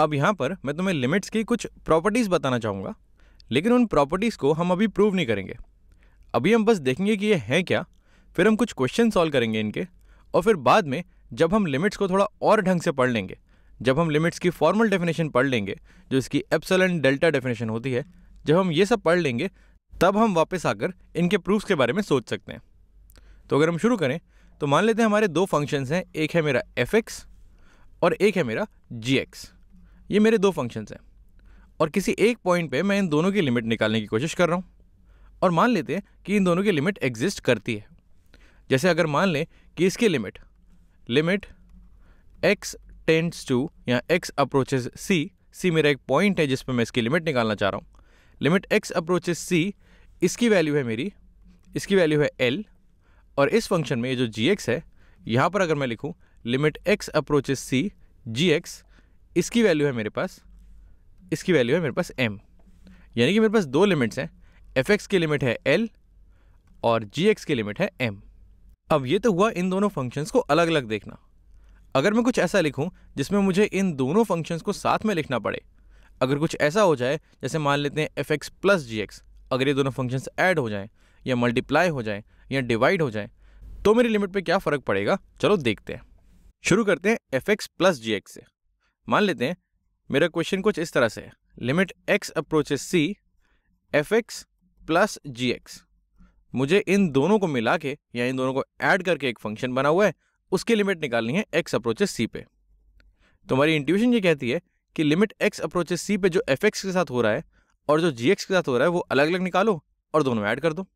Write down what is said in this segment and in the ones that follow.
अब यहाँ पर मैं तुम्हें लिमिट्स की कुछ प्रॉपर्टीज़ बताना चाहूँगा लेकिन उन प्रॉपर्टीज़ को हम अभी प्रूव नहीं करेंगे अभी हम बस देखेंगे कि ये हैं क्या फिर हम कुछ क्वेश्चन सॉल्व करेंगे इनके और फिर बाद में जब हम लिमिट्स को थोड़ा और ढंग से पढ़ लेंगे जब हम लिमिट्स की फॉर्मल डेफिनेशन पढ़ लेंगे जो इसकी एप्सल एंड डेल्टा डेफिनेशन होती है जब हम ये सब पढ़ लेंगे तब हम वापस आकर इनके प्रूफ्स के बारे में सोच सकते हैं तो अगर हम शुरू करें तो मान लेते हैं हमारे दो फंक्शंस हैं एक है मेरा एफ और एक है मेरा जी एक्स ये मेरे दो फंक्शंस हैं और किसी एक पॉइंट पे मैं इन दोनों की लिमिट निकालने की कोशिश कर रहा हूँ और मान लेते हैं कि इन दोनों की लिमिट एग्जिस्ट करती है जैसे अगर मान लें कि इसकी limit limit x tends to या एक्स अप्रोचेज सी सी मेरा एक पॉइंट है जिस पर मैं इसकी लिमिट निकालना चाह रहा हूँ लिमिट एक्स अप्रोचेज सी इसकी वैल्यू है मेरी इसकी वैल्यू है एल और इस फंक्शन में ये जो जी एक्स है यहाँ पर अगर मैं लिखूँ limit x approaches C G X इसकी वैल्यू है मेरे पास इसकी वैल्यू है मेरे पास एम यानी कि मेरे पास दो लिमिट्स हैं एफ एक्स की लिमिट है एल और जी एक्स की लिमिट है एम अब ये तो हुआ इन दोनों फंक्शंस को अलग अलग देखना अगर मैं कुछ ऐसा लिखूं जिसमें मुझे इन दोनों फंक्शंस को साथ में लिखना पड़े अगर कुछ ऐसा हो जाए जैसे मान लेते हैं F X plus G X अगर ये दोनों फंक्शंस ऐड हो जाएं या मल्टीप्लाई हो जाएं या डिवाइड हो जाएं तो मेरी लिमिट पे क्या फ़र्क पड़ेगा चलो देखते हैं शुरू करते हैं F X plus G X से मान लेते हैं मेरा क्वेश्चन कुछ इस तरह से है limit x approaches C F X plus G X मुझे इन दोनों को मिला के या इन दोनों को ऐड करके एक फंक्शन बना हुआ है उसकी लिमिट निकालनी है एक्स अप्रोचेस सी पे तो हमारी इंट्यूशन ये कहती है कि लिमिट एक्स अप्रोचेस सी पे जो एफ एक्स के साथ हो रहा है और जो जी एक्स के साथ हो रहा है वो अलग अलग निकालो और दोनों ऐड कर दो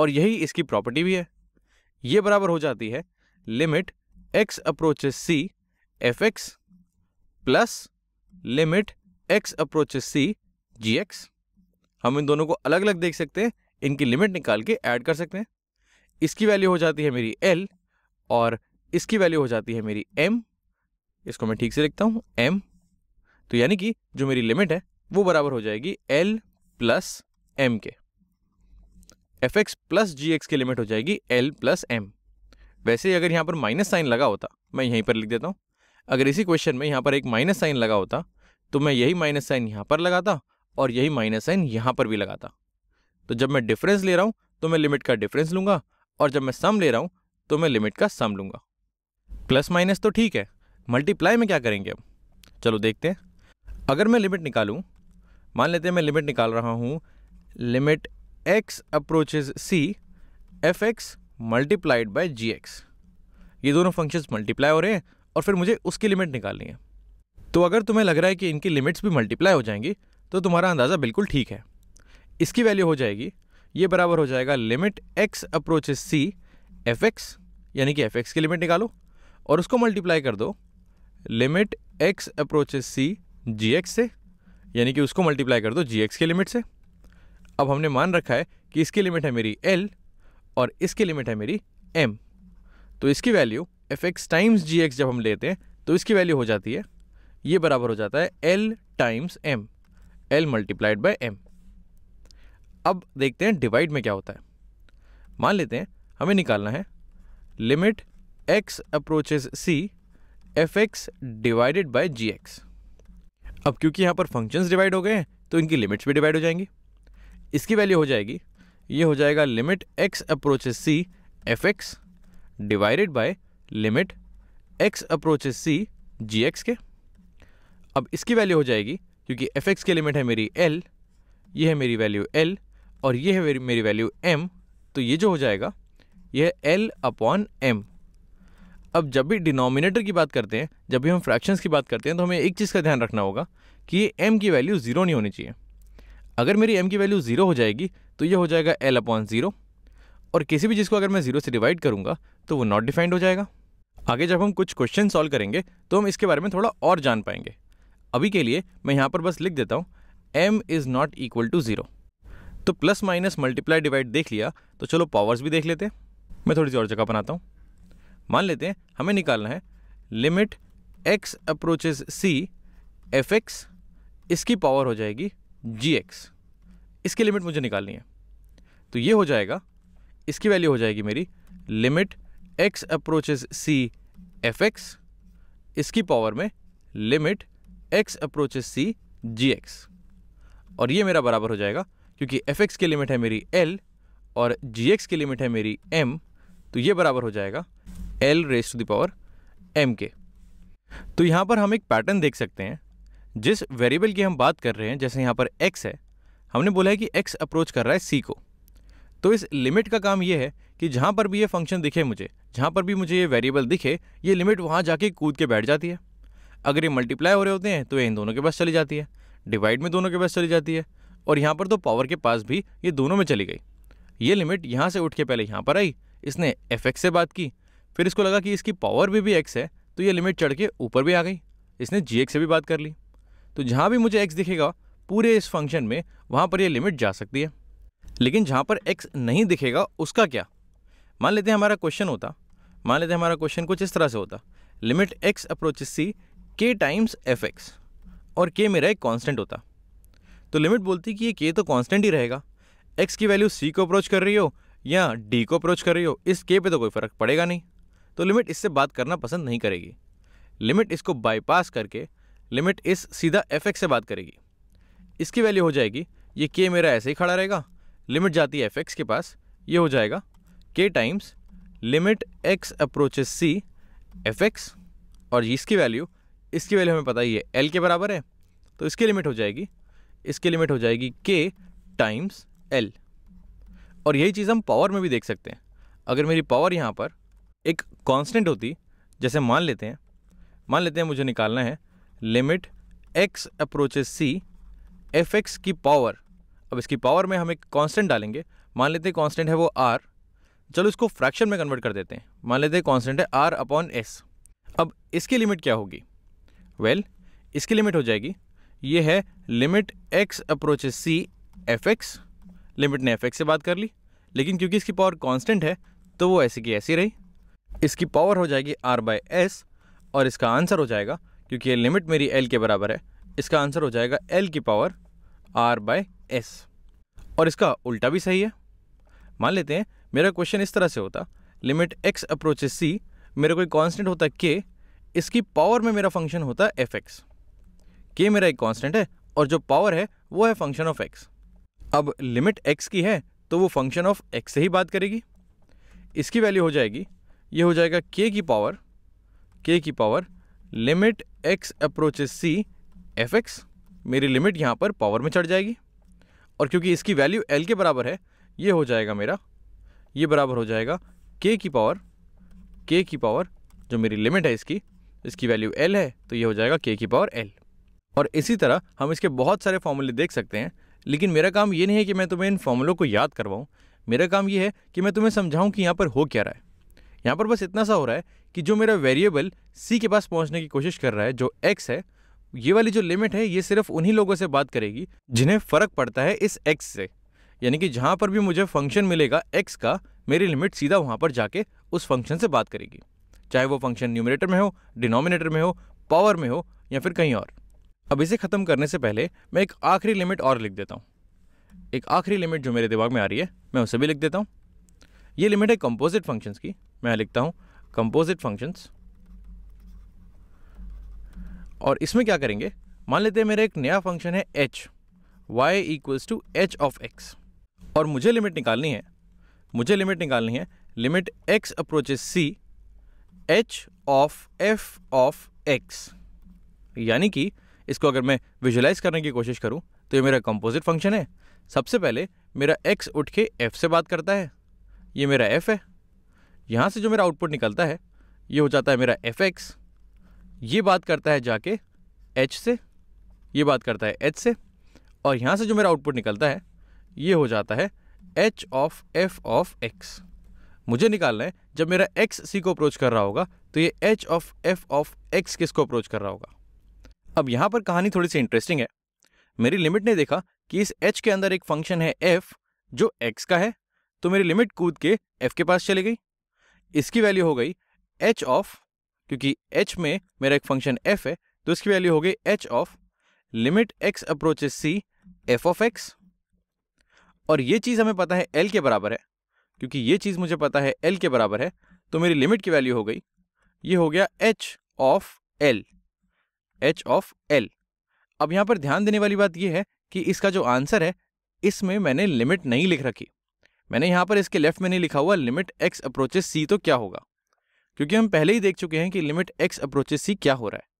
और यही इसकी प्रॉपर्टी भी है ये बराबर हो जाती है limit x approaches C F X plus limit x approach C G X हम इन दोनों को अलग अलग देख सकते हैं इनकी लिमिट निकाल के ऐड कर सकते हैं इसकी वैल्यू हो जाती है मेरी एल और इसकी वैल्यू हो जाती है मेरी एम इसको मैं ठीक से लिखता हूँ एम तो यानी कि जो मेरी लिमिट है वो बराबर हो जाएगी एल प्लस एम के F X plus G X की लिमिट हो जाएगी एल प्लस एम वैसे ही अगर यहाँ पर माइनस साइन लगा होता मैं यहीं पर लिख देता हूँ अगर इसी क्वेश्चन में यहाँ पर एक माइनस साइन लगा होता तो मैं यही माइनस साइन यहाँ पर लगाता और यही माइनस साइन यहाँ पर भी लगाता तो जब मैं डिफरेंस ले रहा हूँ तो मैं लिमिट का डिफरेंस लूंगा और जब मैं सम ले रहा हूँ तो मैं लिमिट का सम लूंगा प्लस माइनस तो ठीक है मल्टीप्लाई में क्या करेंगे अब चलो देखते हैं अगर मैं लिमिट निकालूँ मान लेते हैं मैं लिमिट निकाल रहा हूँ limit x approaches C F X multiplied by G X ये दोनों फंक्शंस मल्टीप्लाई हो रहे हैं और फिर मुझे उसकी लिमिट निकालनी है तो अगर तुम्हें लग रहा है कि इनकी लिमिट्स भी मल्टीप्लाई हो जाएंगी तो तुम्हारा अंदाज़ा बिल्कुल ठीक है इसकी वैल्यू हो जाएगी ये बराबर हो जाएगा limit x approach C F X यानी कि एफ एक्स की लिमिट निकालो और उसको मल्टीप्लाई कर दो limit x approach C G X से यानी कि उसको मल्टीप्लाई कर दो जी एक्स की लिमिट से अब हमने मान रखा है कि इसकी लिमिट है मेरी एल और इसकी लिमिट है मेरी एम तो इसकी value F X times G X जब हम लेते हैं तो इसकी वैल्यू हो जाती है ये बराबर हो जाता है L times M L multiplied by M अब देखते हैं डिवाइड में क्या होता है मान लेते हैं हमें निकालना है limit x approaches C F X divided by G X अब क्योंकि यहाँ पर फंक्शंस डिवाइड हो गए हैं तो इनकी लिमिट्स भी डिवाइड हो जाएंगी इसकी वैल्यू हो जाएगी ये हो जाएगा limit x approaches C F X divided by limit x approaches C G X के अब इसकी वैल्यू हो जाएगी क्योंकि एफ एक्स की लिमिट है मेरी एल ये है मेरी वैल्यू एल और ये है मेरी वैल्यू एम तो ये जो हो जाएगा यह एल अपॉन एम अब जब भी डिनोमिनेटर की बात करते हैं जब भी हम फ्रैक्शंस की बात करते हैं तो हमें एक चीज़ का ध्यान रखना होगा कि ये एम की वैल्यू ज़ीरो नहीं होनी चाहिए अगर मेरी एम की वैल्यू ज़ीरो हो जाएगी तो ये हो जाएगा एल अपॉन ज़ीरो और किसी भी चीज़ को अगर मैं ज़ीरो से डिवाइड करूँगा तो वो नॉट डिफाइंड हो जाएगा आगे जब हम कुछ क्वेश्चन सॉल्व करेंगे तो हम इसके बारे में थोड़ा और जान पाएंगे अभी के लिए मैं यहाँ पर बस लिख देता हूँ M is not equal to zero तो प्लस माइनस मल्टीप्लाई डिवाइड देख लिया तो चलो पावर्स भी देख लेते हैं मैं थोड़ी सी और जगह बनाता हूँ मान लेते हैं हमें निकालना है limit x approaches C F X इसकी पावर हो जाएगी जी एक्स इसकी लिमिट मुझे निकालनी है तो ये हो जाएगा इसकी वैल्यू हो जाएगी मेरी limit x approaches C F X इसकी पावर में limit x approaches C G X और ये मेरा बराबर हो जाएगा क्योंकि एफ एक्स की लिमिट है मेरी एल और जी एक्स की लिमिट है मेरी एम तो ये बराबर हो जाएगा L raise to the power M के तो यहाँ पर हम एक पैटर्न देख सकते हैं जिस वेरिएबल की हम बात कर रहे हैं जैसे यहाँ पर एक्स है हमने बोला है कि एक्स अप्रोच कर रहा है सी को तो इस लिमिट का काम ये है कि जहाँ पर भी ये फंक्शन दिखे मुझे जहाँ पर भी मुझे ये वेरिएबल दिखे ये लिमिट वहाँ जाके कूद के बैठ जाती है अगर ये मल्टीप्लाई हो रहे होते हैं तो ये इन दोनों के पास चली जाती है डिवाइड में दोनों के पास चली जाती है और यहाँ पर तो पावर के पास भी ये दोनों में चली गई ये लिमिट यहाँ से उठ के पहले यहाँ पर आई इसने एफ से बात की फिर इसको लगा कि इसकी पावर भी भी एक्स है तो ये लिमिट चढ़ के ऊपर भी आ गई इसने जी से भी बात कर ली तो जहाँ भी मुझे एक्स दिखेगा पूरे इस फंक्शन में वहाँ पर यह लिमिट जा सकती है लेकिन जहाँ पर एक्स नहीं दिखेगा उसका क्या मान लेते हैं हमारा क्वेश्चन होता मान लेते हैं हमारा क्वेश्चन कुछ इस तरह से होता लिमिट एक्स अप्रोच सी के टाइम्स एफ एक्स और के मेरा एक कांस्टेंट होता तो लिमिट बोलती कि ये के तो कांस्टेंट ही रहेगा एक्स की वैल्यू सी को अप्रोच कर रही हो या डी को अप्रोच कर रही हो इस के पे तो कोई फ़र्क पड़ेगा नहीं तो लिमिट इससे बात करना पसंद नहीं करेगी लिमिट इसको बाईपास करके लिमिट इस सीधा एफ से बात करेगी इसकी वैल्यू हो जाएगी ये के मेरा ऐसे ही खड़ा रहेगा लिमिट जाती है एफ एक्स के पास ये हो जाएगा K times limit x approaches C F X और इसकी वैल्यू इसकी वैल्यू हमें पता ही है एल के बराबर है तो इसकी लिमिट हो जाएगी इसकी लिमिट हो जाएगी के टाइम्स एल और यही चीज़ हम पावर में भी देख सकते हैं अगर मेरी पावर यहाँ पर एक कांस्टेंट होती जैसे मान लेते हैं मान लेते हैं मुझे निकालना है limit x approaches C F X की पावर अब इसकी पावर में हम एक कांस्टेंट डालेंगे मान लेते हैं कांस्टेंट है वो आर चलो इसको फ्रैक्शन में कन्वर्ट कर देते हैं मान लेते हैं कांस्टेंट है आर अपॉन एस अब इसकी लिमिट क्या होगी वेल well, इसकी लिमिट हो जाएगी ये है limit x approach C F X limit ने एफ एक्स से बात कर ली लेकिन क्योंकि इसकी पावर कॉन्स्टेंट है तो वो ऐसी की ऐसी रही इसकी पावर हो जाएगी आर बाय एस और इसका आंसर हो जाएगा क्योंकि ये लिमिट मेरी एल के बराबर है इसका आंसर हो जाएगा एल की पावर आर बाय एस और इसका उल्टा भी सही है मान लेते हैं मेरा क्वेश्चन इस तरह से होता लिमिट एक्स अप्रोचेस सी मेरा कोई कांस्टेंट होता के इसकी पावर में मेरा फंक्शन होता है एफ एक्स के मेरा एक कांस्टेंट है और जो पावर है वो है फंक्शन ऑफ एक्स अब लिमिट एक्स की है तो वो फंक्शन ऑफ एक्स से ही बात करेगी इसकी वैल्यू हो जाएगी ये हो जाएगा के की पावर के की power limit x approaches C F X मेरी लिमिट यहाँ पर पावर में चढ़ जाएगी और क्योंकि इसकी वैल्यू एल के बराबर है ये हो जाएगा मेरा ये बराबर हो जाएगा के की पावर के की पावर जो मेरी लिमिट है इसकी इसकी वैल्यू एल है तो ये हो जाएगा के की पावर एल और इसी तरह हम इसके बहुत सारे फॉर्मूले देख सकते हैं लेकिन मेरा काम ये नहीं है कि मैं तुम्हें इन फॉर्मूलों को याद करवाऊँ मेरा काम ये है कि मैं तुम्हें समझाऊँ कि यहाँ पर हो क्या रहा है यहाँ पर बस इतना सा हो रहा है कि जो मेरा वेरिएबल सी के पास पहुँचने की कोशिश कर रहा है जो एक्स है ये वाली जो लिमिट है ये सिर्फ उन्हीं लोगों से बात करेगी जिन्हें फ़र्क पड़ता है इस एक्स से यानी कि जहाँ पर भी मुझे फंक्शन मिलेगा एक्स का मेरी लिमिट सीधा वहाँ पर जाके उस फंक्शन से बात करेगी चाहे वो फंक्शन न्यूमिनेटर में हो डिनोमिनेटर में हो पावर में हो या फिर कहीं और अब इसे ख़त्म करने से पहले मैं एक आखिरी लिमिट और लिख देता हूँ एक आखिरी लिमिट जो मेरे दिमाग में आ रही है मैं उसे भी लिख देता हूँ ये लिमिट है कंपोजिट फंक्शंस की मैं लिखता हूँ कंपोजिट फंक्शंस और इसमें क्या करेंगे मान लेते हैं मेरा एक नया फंक्शन है H Y equals to H of X और मुझे लिमिट निकालनी है मुझे लिमिट निकालनी है limit x approaches C H of F of X यानी कि इसको अगर मैं विजुलाइज करने की कोशिश करूं तो ये मेरा कंपोजिट फंक्शन है सबसे पहले मेरा एक्स उठ के एफ से बात करता है ये मेरा एफ है यहाँ से जो मेरा आउटपुट निकलता है ये हो जाता है मेरा एफ एक्स ये बात करता है जाके एच से ये बात करता है एच से और यहाँ से जो मेरा आउटपुट निकलता है ये हो जाता है H of F of X मुझे निकालना है जब मेरा एक्स सी को अप्रोच कर रहा होगा तो ये H of F of X किस को अप्रोच कर रहा होगा अब यहाँ पर कहानी थोड़ी सी इंटरेस्टिंग है मेरी लिमिट ने देखा कि इस एच के अंदर एक फंक्शन है एफ जो एक्स का है तो मेरी लिमिट कूद के एफ के पास चली गई इसकी वैल्यू हो गई एच ऑफ क्योंकि एच में मेरा एक फंक्शन एफ है तो इसकी वैल्यू हो गई H of limit x approaches C F of X और ये चीज़ हमें पता है एल के बराबर है क्योंकि ये चीज़ मुझे पता है एल के बराबर है तो मेरी लिमिट की वैल्यू हो गई ये हो गया H of L H of L अब यहां पर ध्यान देने वाली बात यह है कि इसका जो आंसर है इसमें मैंने लिमिट नहीं लिख रखी मैंने यहां पर इसके लेफ्ट में नहीं लिखा हुआ लिमिट एक्स अप्रोचेस सी तो क्या होगा क्योंकि हम पहले ही देख चुके हैं कि लिमिट एक्स अप्रोचेस सी क्या हो रहा है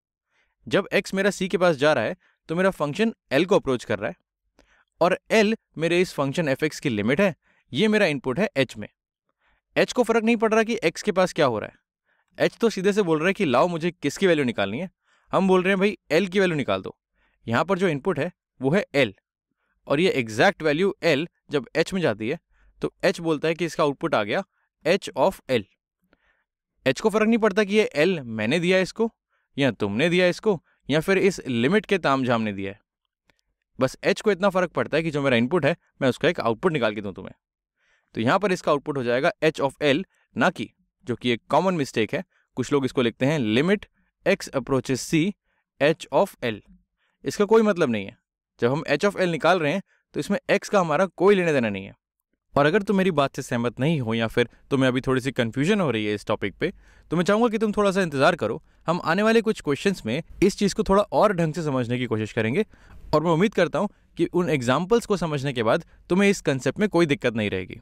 जब एक्स मेरा सी के पास जा रहा है तो मेरा फंक्शन एल को अप्रोच कर रहा है और एल मेरे इस फंक्शन एफ एक्स की लिमिट है ये मेरा इनपुट है एच में एच को फर्क नहीं पड़ रहा कि एक्स के पास क्या हो रहा है एच तो सीधे से बोल रहा है कि लाओ मुझे किसकी वैल्यू निकालनी है हम बोल रहे हैं भाई एल की वैल्यू निकाल दो यहाँ पर जो इनपुट है वो है एल और ये एग्जैक्ट वैल्यू एल जब एच में जाती है तो एच बोलता है कि इसका आउटपुट आ गया एच ऑफ एल एच को फर्क नहीं पड़ता कि ये एल मैंने दिया इसको या तुमने दिया इसको या फिर इस लिमिट के ताम झाम ने दिया है बस एच को इतना फ़र्क पड़ता है कि जो मेरा इनपुट है मैं उसका एक आउटपुट निकाल के दूँ तुम्हें तो यहाँ पर इसका आउटपुट हो जाएगा एच ऑफ एल ना कि जो कि एक कॉमन मिस्टेक है कुछ लोग इसको लिखते हैं limit x approaches C H of L इसका कोई मतलब नहीं है जब हम एच ऑफ एल निकाल रहे हैं तो इसमें एक्स का हमारा कोई लेने देना नहीं है और अगर तुम मेरी बात से सहमत नहीं हो या फिर तुम्हें अभी थोड़ी सी कन्फ्यूजन हो रही है इस टॉपिक पे तो मैं चाहूँगा कि तुम थोड़ा सा इंतज़ार करो हम आने वाले कुछ क्वेश्चंस में इस चीज़ को थोड़ा और ढंग से समझने की कोशिश करेंगे और मैं उम्मीद करता हूँ कि उन एग्जाम्पल्स को समझने के बाद तुम्हें इस कंसेप्ट में कोई दिक्कत नहीं रहेगी